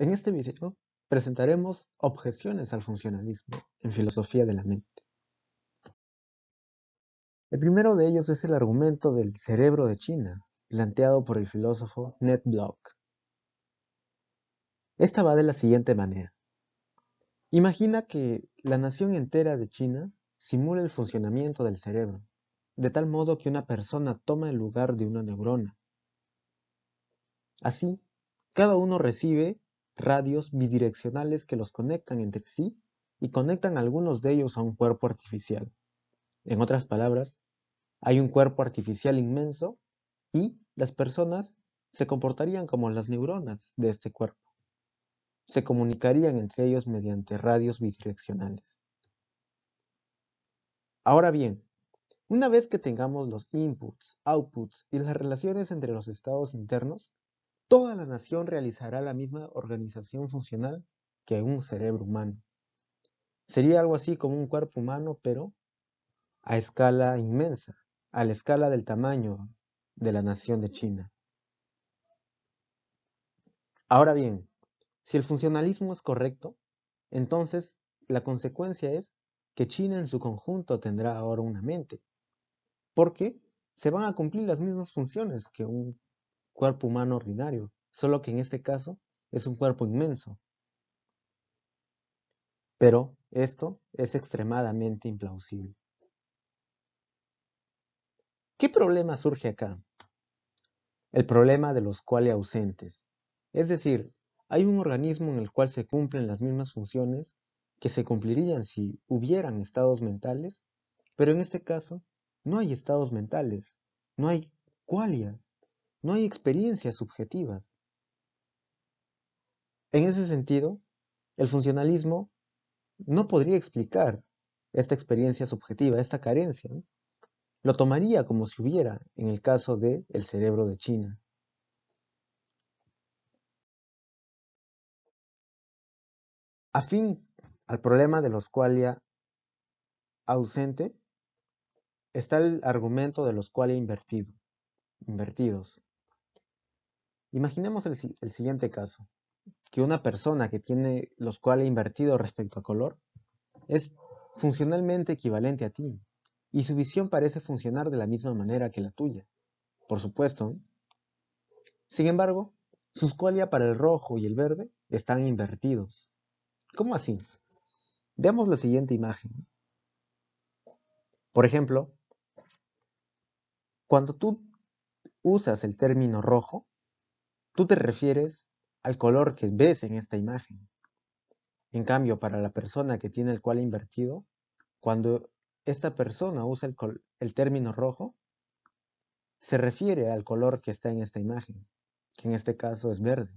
En este video presentaremos objeciones al funcionalismo en filosofía de la mente. El primero de ellos es el argumento del cerebro de China, planteado por el filósofo Ned Block. Esta va de la siguiente manera. Imagina que la nación entera de China simula el funcionamiento del cerebro, de tal modo que una persona toma el lugar de una neurona. Así, cada uno recibe radios bidireccionales que los conectan entre sí y conectan algunos de ellos a un cuerpo artificial. En otras palabras, hay un cuerpo artificial inmenso y las personas se comportarían como las neuronas de este cuerpo. Se comunicarían entre ellos mediante radios bidireccionales. Ahora bien, una vez que tengamos los inputs, outputs y las relaciones entre los estados internos, toda la nación realizará la misma organización funcional que un cerebro humano. Sería algo así como un cuerpo humano, pero a escala inmensa, a la escala del tamaño de la nación de China. Ahora bien, si el funcionalismo es correcto, entonces la consecuencia es que China en su conjunto tendrá ahora una mente, porque se van a cumplir las mismas funciones que un cuerpo humano ordinario, solo que en este caso es un cuerpo inmenso. Pero esto es extremadamente implausible. ¿Qué problema surge acá? El problema de los cuales ausentes. Es decir, hay un organismo en el cual se cumplen las mismas funciones que se cumplirían si hubieran estados mentales, pero en este caso no hay estados mentales, no hay qualia, no hay experiencias subjetivas. En ese sentido, el funcionalismo no podría explicar esta experiencia subjetiva, esta carencia. Lo tomaría como si hubiera en el caso de el cerebro de China. A fin al problema de los qualia ausente está el argumento de los qualia invertido, invertidos. Imaginemos el, siguiente caso, que una persona que tiene los cuales invertido respecto a color es funcionalmente equivalente a ti, y su visión parece funcionar de la misma manera que la tuya, por supuesto. ¿eh? Sin embargo, sus cualia para el rojo y el verde están invertidos. ¿Cómo así? Veamos la siguiente imagen. ¿eh? Por ejemplo, cuando tú usas el término rojo, tú te refieres al color que ves en esta imagen. En cambio, para la persona que tiene el cual invertido, cuando esta persona usa el, término rojo, se refiere al color que está en esta imagen, que en este caso es verde.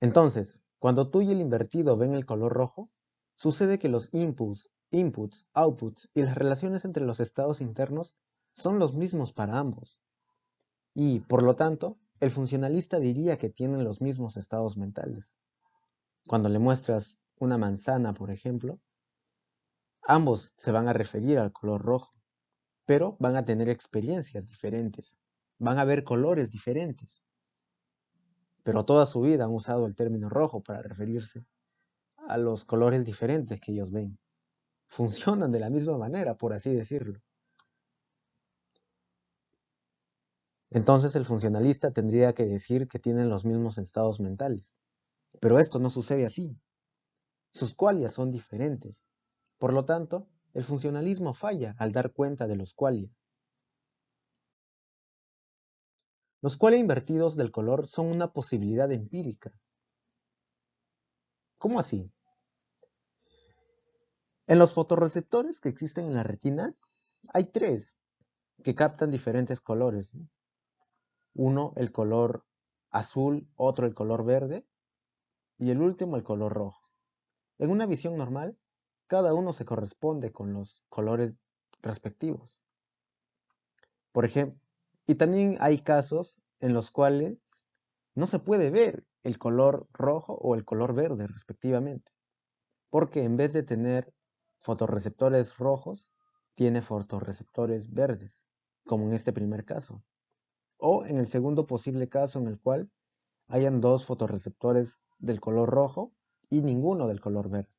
Entonces, cuando tú y el invertido ven el color rojo, sucede que los inputs, inputs, outputs y las relaciones entre los estados internos son los mismos para ambos y, por lo tanto, el funcionalista diría que tienen los mismos estados mentales. Cuando le muestras una manzana, por ejemplo, ambos se van a referir al color rojo, pero van a tener experiencias diferentes, van a ver colores diferentes. Pero toda su vida han usado el término rojo para referirse a los colores diferentes que ellos ven. Funcionan de la misma manera, por así decirlo. Entonces el funcionalista tendría que decir que tienen los mismos estados mentales. Pero esto no sucede así. Sus cualias son diferentes. Por lo tanto, el funcionalismo falla al dar cuenta de los qualia. Los qualia invertidos del color son una posibilidad empírica. ¿Cómo así? En los fotorreceptores que existen en la retina, hay tres que captan diferentes colores, uno el color azul, otro el color verde y el último el color rojo. En una visión normal, cada uno se corresponde con los colores respectivos. Por ejemplo, y también hay casos en los cuales no se puede ver el color rojo o el color verde respectivamente, porque en vez de tener fotorreceptores rojos, tiene fotorreceptores verdes, como en este primer caso o en el segundo posible caso en el cual hayan dos fotorreceptores del color rojo y ninguno del color verde.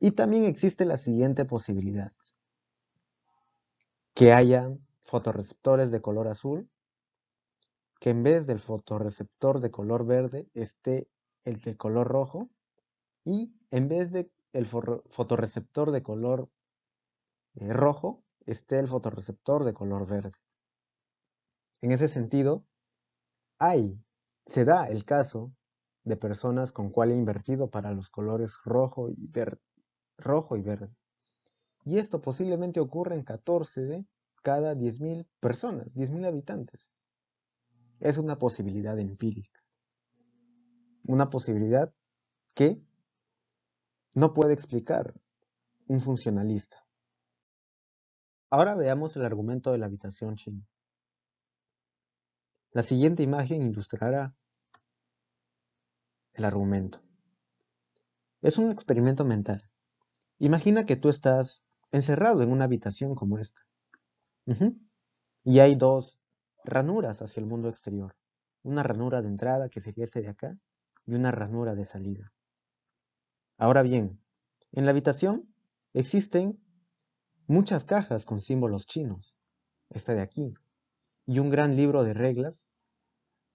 Y también existe la siguiente posibilidad, que haya fotorreceptores de color azul, que en vez del fotorreceptor de color verde esté el de color rojo y en vez del fotorreceptor de color eh, rojo esté el fotorreceptor de color verde. En ese sentido, hay, se da el caso de personas con cual he invertido para los colores rojo y Rojo y, verde. y esto posiblemente ocurre en 14 de cada 10.000 personas, 10.000 habitantes. Es una posibilidad empírica. Una posibilidad que no puede explicar un funcionalista. Ahora veamos el argumento de la habitación china. La siguiente imagen ilustrará el argumento. Es un experimento mental. Imagina que tú estás encerrado en una habitación como esta. Y hay dos ranuras hacia el mundo exterior. Una ranura de entrada, que sería este de acá, y una ranura de salida. Ahora bien, en la habitación existen muchas cajas con símbolos chinos. Esta de aquí, y un gran libro de reglas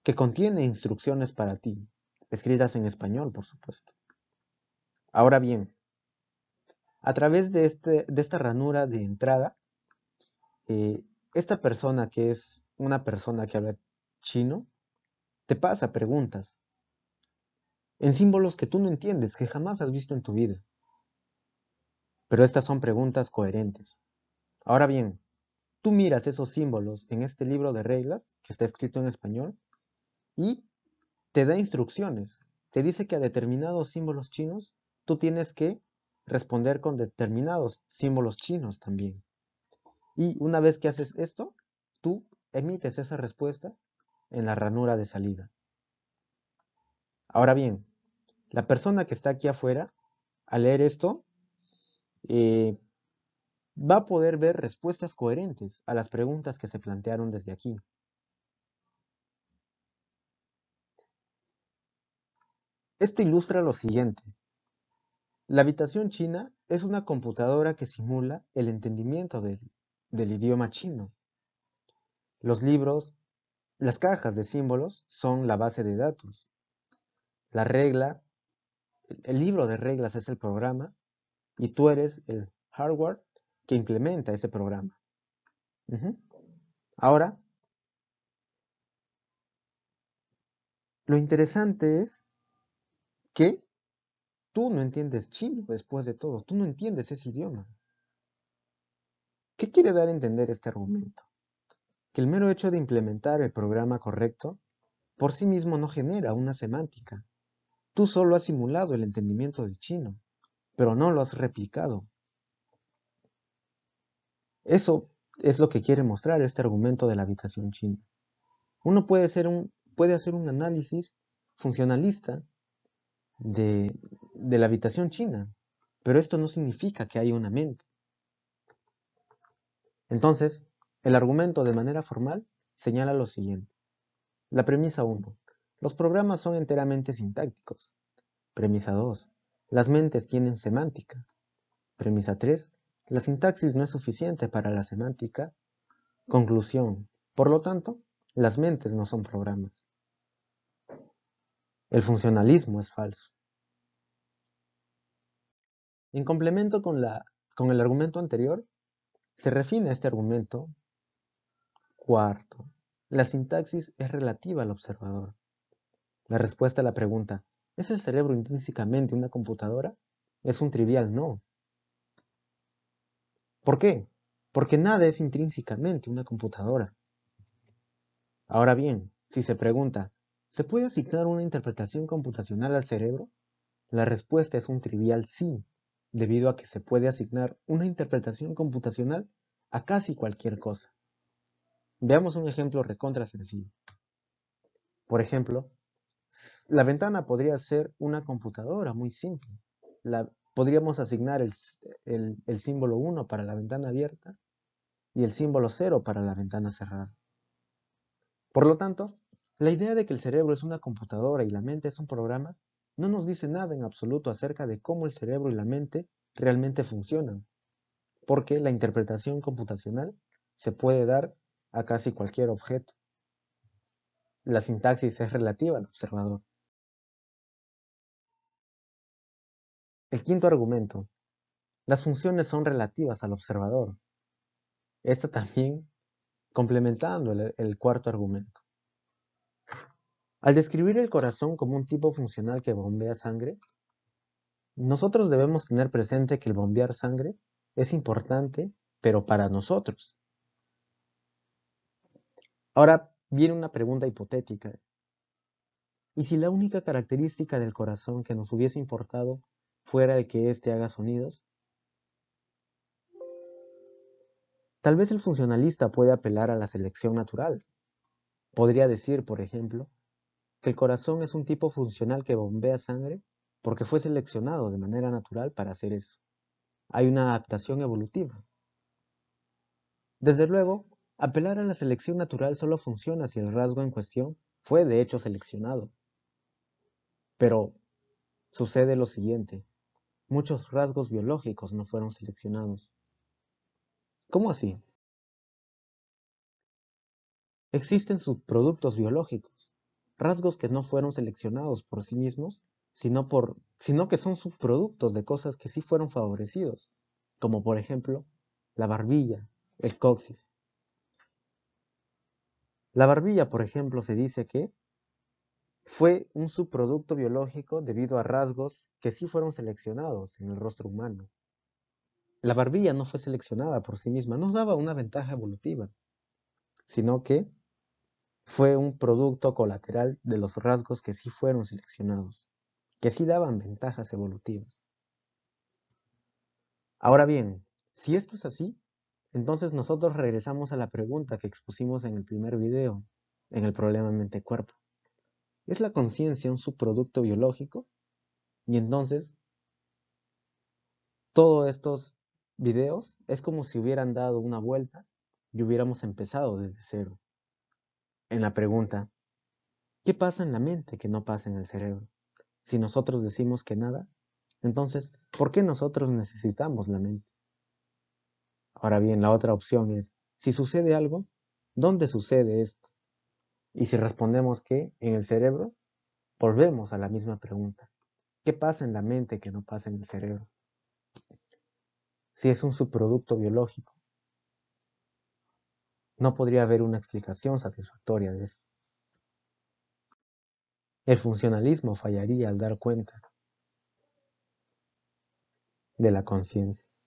que contiene instrucciones para ti, escritas en español, por supuesto. Ahora bien, a través de, este, esta ranura de entrada, eh, esta persona que es una persona que habla chino, te pasa preguntas en símbolos que tú no entiendes, que jamás has visto en tu vida. Pero estas son preguntas coherentes. Ahora bien, tú miras esos símbolos en este libro de reglas que está escrito en español y te da instrucciones. Te dice que a determinados símbolos chinos tú tienes que responder con determinados símbolos chinos también. Y una vez que haces esto, tú emites esa respuesta en la ranura de salida. Ahora bien, la persona que está aquí afuera, al leer esto, eh, va a poder ver respuestas coherentes a las preguntas que se plantearon desde aquí. Esto ilustra lo siguiente. La habitación china es una computadora que simula el entendimiento del, idioma chino. Los libros, las cajas de símbolos son la base de datos. La regla, el libro de reglas es el programa y tú eres el hardware que implementa ese programa. Ahora, lo interesante es que tú no entiendes chino después de todo, tú no entiendes ese idioma. ¿Qué quiere dar a entender este argumento? Que el mero hecho de implementar el programa correcto por sí mismo no genera una semántica. Tú solo has simulado el entendimiento del chino, pero no lo has replicado. Eso es lo que quiere mostrar este argumento de la habitación china. Uno puede hacer un, análisis funcionalista de, de la habitación china, pero esto no significa que haya una mente. Entonces, el argumento de manera formal señala lo siguiente. La premisa 1. Los programas son enteramente sintácticos. Premisa 2. Las mentes tienen semántica. Premisa 3. La sintaxis no es suficiente para la semántica. Conclusión. Por lo tanto, las mentes no son programas. El funcionalismo es falso. En complemento con, el argumento anterior, se refina este argumento. Cuarto, la sintaxis es relativa al observador. La respuesta a la pregunta, ¿es el cerebro intrínsecamente una computadora? Es un trivial no. ¿Por qué? Porque nada es intrínsecamente una computadora. Ahora bien, si se pregunta, ¿se puede asignar una interpretación computacional al cerebro? La respuesta es un trivial sí, debido a que se puede asignar una interpretación computacional a casi cualquier cosa. Veamos un ejemplo recontra sencillo. Por ejemplo, la ventana podría ser una computadora muy simple. La, podríamos asignar el, símbolo 1 para la ventana abierta y el símbolo 0 para la ventana cerrada. Por lo tanto, la idea de que el cerebro es una computadora y la mente es un programa no nos dice nada en absoluto acerca de cómo el cerebro y la mente realmente funcionan, porque la interpretación computacional se puede dar a casi cualquier objeto. La sintaxis es relativa al observador. El quinto argumento. Las funciones son relativas al observador. Esta también complementando el, cuarto argumento. Al describir el corazón como un tipo funcional que bombea sangre, nosotros debemos tener presente que el bombear sangre es importante, pero para nosotros. Ahora viene una pregunta hipotética. ¿Y si la única característica del corazón que nos hubiese importado fuera el que éste haga sonidos? Tal vez el funcionalista puede apelar a la selección natural. Podría decir, por ejemplo, que el corazón es un tipo funcional que bombea sangre porque fue seleccionado de manera natural para hacer eso. Hay una adaptación evolutiva. Desde luego, apelar a la selección natural solo funciona si el rasgo en cuestión fue de hecho seleccionado. Pero sucede lo siguiente. Muchos rasgos biológicos no fueron seleccionados. ¿Cómo así? Existen subproductos biológicos, rasgos que no fueron seleccionados por sí mismos, sino, por, sino que son subproductos de cosas que sí fueron favorecidos, como por ejemplo la barbilla, el coxis. La barbilla, por ejemplo, se dice que fue un subproducto biológico debido a rasgos que sí fueron seleccionados en el rostro humano. La barbilla no fue seleccionada por sí misma, no daba una ventaja evolutiva, sino que fue un producto colateral de los rasgos que sí fueron seleccionados, que sí daban ventajas evolutivas. Ahora bien, si esto es así, entonces nosotros regresamos a la pregunta que expusimos en el primer video, en el problema mente-cuerpo. ¿Es la conciencia un subproducto biológico? Y entonces, todos estos videos es como si hubieran dado una vuelta y hubiéramos empezado desde cero. En la pregunta, ¿qué pasa en la mente que no pasa en el cerebro? Si nosotros decimos que nada, entonces, ¿por qué nosotros necesitamos la mente? Ahora bien, la otra opción es, si sucede algo, ¿dónde sucede esto? Y si respondemos que en el cerebro, volvemos a la misma pregunta. ¿Qué pasa en la mente que no pasa en el cerebro? Si es un subproducto biológico, no podría haber una explicación satisfactoria de eso. El funcionalismo fallaría al dar cuenta de la conciencia.